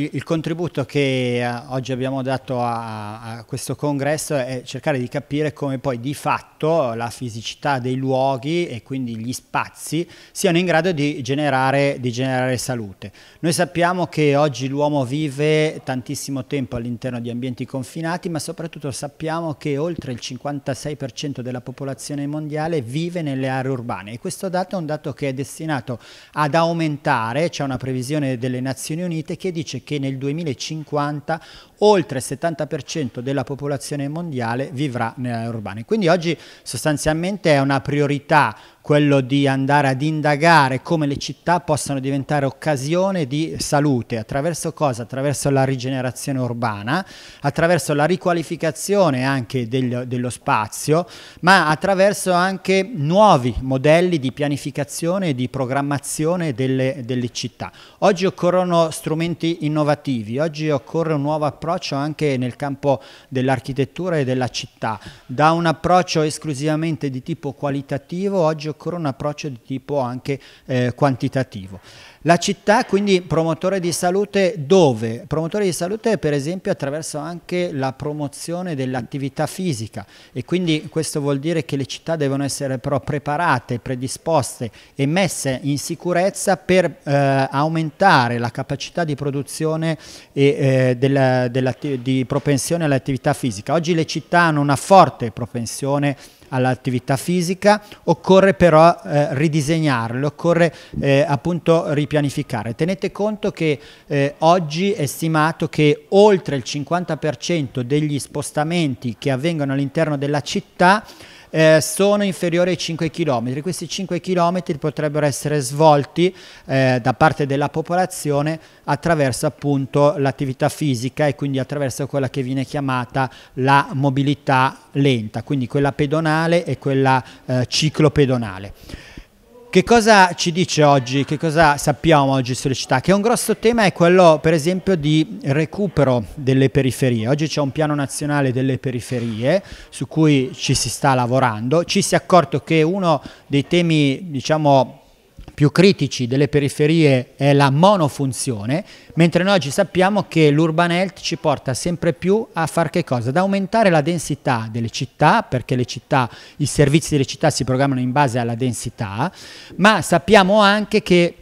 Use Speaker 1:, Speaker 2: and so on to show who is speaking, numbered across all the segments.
Speaker 1: Il contributo che eh, oggi abbiamo dato a, a, questo congresso è cercare di capire come poi di fatto la fisicità dei luoghi e quindi gli spazi siano in grado di generare, di generare salute. Noi sappiamo che oggi l'uomo vive tantissimo tempo all'interno di ambienti confinati, ma soprattutto sappiamo che oltre il 56% della popolazione mondiale vive nelle aree urbane e questo dato è un dato che è destinato ad aumentare, c'è una previsione delle Nazioni Unite che dice che nel 2050 oltre il 70% della popolazione mondiale vivrà nelle aree urbane. Quindi oggi sostanzialmente è una priorità quello di andare ad indagare come le città possano diventare occasione di salute, attraverso cosa? Attraverso la rigenerazione urbana, attraverso la riqualificazione anche del, dello spazio, ma attraverso anche nuovi modelli di pianificazione e di programmazione delle, delle città. Oggi occorrono strumenti innovativi, oggi occorre un nuovo approccio anche nel campo dell'architettura e della città, da un approccio esclusivamente di tipo qualitativo oggi occorre un approccio di tipo anche eh, quantitativo. La città quindi promotore di salute dove? Promotore di salute per esempio attraverso anche la promozione dell'attività fisica e quindi questo vuol dire che le città devono essere però preparate, predisposte e messe in sicurezza per eh, aumentare la capacità di produzione e eh, della, della, di propensione all'attività fisica. Oggi le città hanno una forte propensione all'attività fisica, occorre però eh, ridisegnarle, occorre eh, appunto ripianificare. Tenete conto che eh, oggi è stimato che oltre il 50% degli spostamenti che avvengono all'interno della città eh, sono inferiori ai 5 km. Questi 5 km potrebbero essere svolti eh, da parte della popolazione attraverso appunto l'attività fisica e quindi attraverso quella che viene chiamata la mobilità lenta, quindi quella pedonale e quella eh, ciclopedonale. Che cosa ci dice oggi, che cosa sappiamo oggi sulle città? Che un grosso tema è quello per esempio di recupero delle periferie. Oggi c'è un piano nazionale delle periferie su cui ci si sta lavorando. Ci si è accorto che uno dei temi diciamo più critici delle periferie è la monofunzione, mentre noi oggi sappiamo che l'urban health ci porta sempre più a far che cosa? Ad aumentare la densità delle città, perché le città, i servizi delle città si programmano in base alla densità, ma sappiamo anche che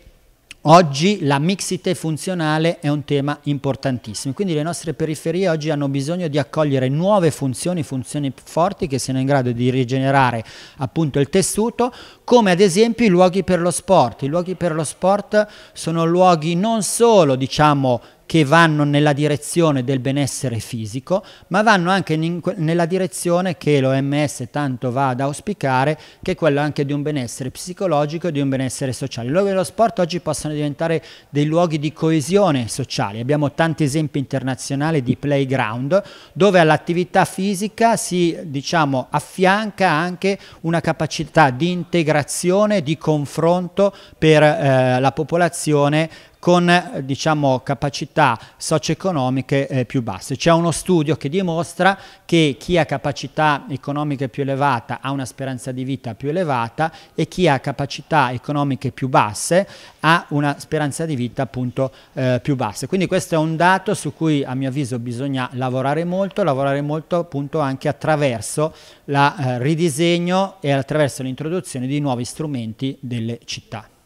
Speaker 1: Oggi la mixite funzionale è un tema importantissimo, quindi le nostre periferie oggi hanno bisogno di accogliere nuove funzioni, funzioni forti che siano in grado di rigenerare appunto il tessuto, come ad esempio i luoghi per lo sport. I luoghi per lo sport sono luoghi non solo diciamo che vanno nella direzione del benessere fisico, ma vanno anche in, nella direzione che l'OMS tanto va ad auspicare, che è quella anche di un benessere psicologico e di un benessere sociale. I luoghi dello sport oggi possono diventare dei luoghi di coesione sociale. Abbiamo tanti esempi internazionali di playground dove all'attività fisica si diciamo, affianca anche una capacità di integrazione, di confronto per eh, la popolazione con eh, diciamo, capacità socio-economiche eh, più basse. C'è uno studio che dimostra che chi ha capacità economiche più elevata ha una speranza di vita più elevata e chi ha capacità economiche più basse ha una speranza di vita appunto eh, più bassa. Quindi questo è un dato su cui a mio avviso bisogna lavorare molto, lavorare molto appunto anche attraverso il eh, ridisegno e attraverso l'introduzione di nuovi strumenti delle città.